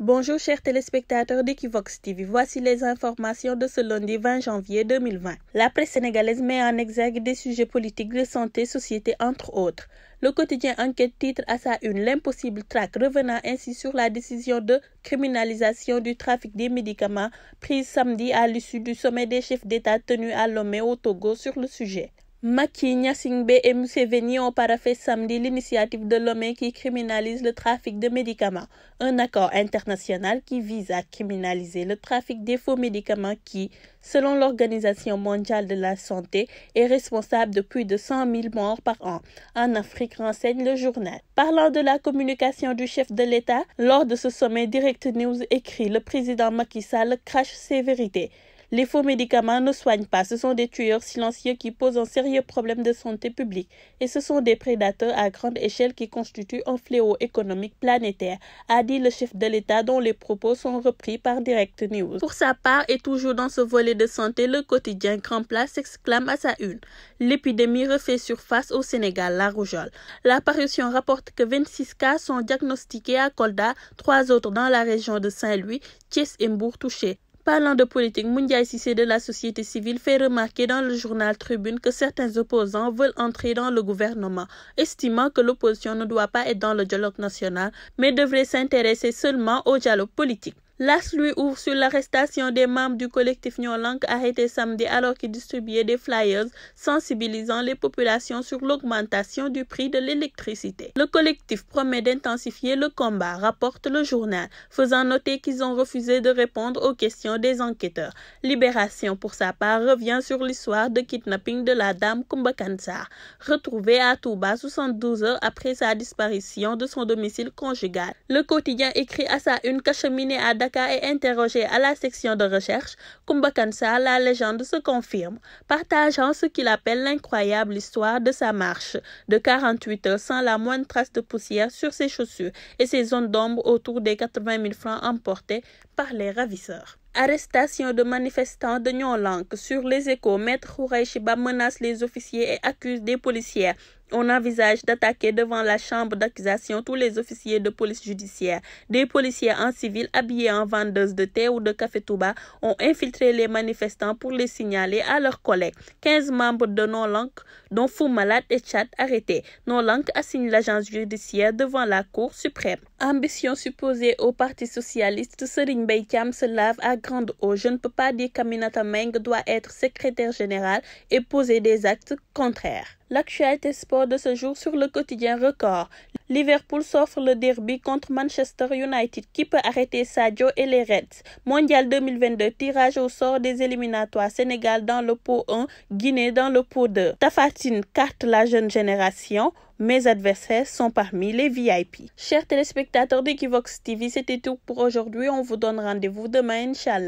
Bonjour chers téléspectateurs d'Equivox TV, voici les informations de ce lundi 20 janvier 2020. La presse sénégalaise met en exergue des sujets politiques de santé, société entre autres. Le quotidien Enquête titre à sa une l'impossible traque, revenant ainsi sur la décision de criminalisation du trafic des médicaments prise samedi à l'issue du sommet des chefs d'État tenu à Lomé au Togo sur le sujet. Maki Nyasingbe et Museveni ont paraffé samedi l'initiative de l'OME qui criminalise le trafic de médicaments, un accord international qui vise à criminaliser le trafic des faux médicaments qui, selon l'Organisation mondiale de la santé, est responsable de plus de 100 000 morts par an. En Afrique, renseigne le journal. Parlant de la communication du chef de l'État, lors de ce sommet, Direct News écrit le président Macky Sall crache ses vérités. Les faux médicaments ne soignent pas, ce sont des tueurs silencieux qui posent un sérieux problème de santé publique et ce sont des prédateurs à grande échelle qui constituent un fléau économique planétaire, a dit le chef de l'État dont les propos sont repris par Direct News. Pour sa part et toujours dans ce volet de santé, le quotidien Grand Place s'exclame à sa une. L'épidémie refait surface au Sénégal, la rougeole. L'apparition rapporte que 26 cas sont diagnostiqués à Kolda, trois autres dans la région de Saint-Louis, Thiès et touchés. Parlant de politique, si Sissé de la société civile fait remarquer dans le journal Tribune que certains opposants veulent entrer dans le gouvernement, estimant que l'opposition ne doit pas être dans le dialogue national, mais devrait s'intéresser seulement au dialogue politique. L'AS lui ouvre sur l'arrestation des membres du collectif Lank arrêté samedi alors qu'ils distribuaient des flyers sensibilisant les populations sur l'augmentation du prix de l'électricité. Le collectif promet d'intensifier le combat, rapporte le journal, faisant noter qu'ils ont refusé de répondre aux questions des enquêteurs. Libération, pour sa part, revient sur l'histoire de kidnapping de la dame Kumbakansa, retrouvée à Touba 72 heures après sa disparition de son domicile conjugal. Le quotidien écrit à sa une cacheminée à est interrogé à la section de recherche, Kumbakansa, la légende, se confirme, partageant ce qu'il appelle l'incroyable histoire de sa marche de 48 heures sans la moindre trace de poussière sur ses chaussures et ses zones d'ombre autour des 80 000 francs emportés par les ravisseurs. Arrestation de manifestants de nyon sur les échos, Maître Houraïchiba menace les officiers et accuse des policières on envisage d'attaquer devant la chambre d'accusation tous les officiers de police judiciaire. Des policiers en civil habillés en vendeuses de thé ou de café Touba ont infiltré les manifestants pour les signaler à leurs collègues. 15 membres de Non-Langue, dont Fou et Chat, arrêtés. non assigne l'agence judiciaire devant la Cour suprême. Ambition supposée au Parti socialiste, Serine beikam se lave à grande eau. Je ne peux pas dire qu'Aminata Meng doit être secrétaire général et poser des actes contraires. L'actualité sport de ce jour sur le quotidien record. Liverpool s'offre le derby contre Manchester United qui peut arrêter Sadio et les Reds. Mondial 2022, tirage au sort des éliminatoires. Sénégal dans le pot 1, Guinée dans le pot 2. Tafatine carte la jeune génération. Mes adversaires sont parmi les VIP. Chers téléspectateurs d'Equivox TV, c'était tout pour aujourd'hui. On vous donne rendez-vous demain, Inch'Allah.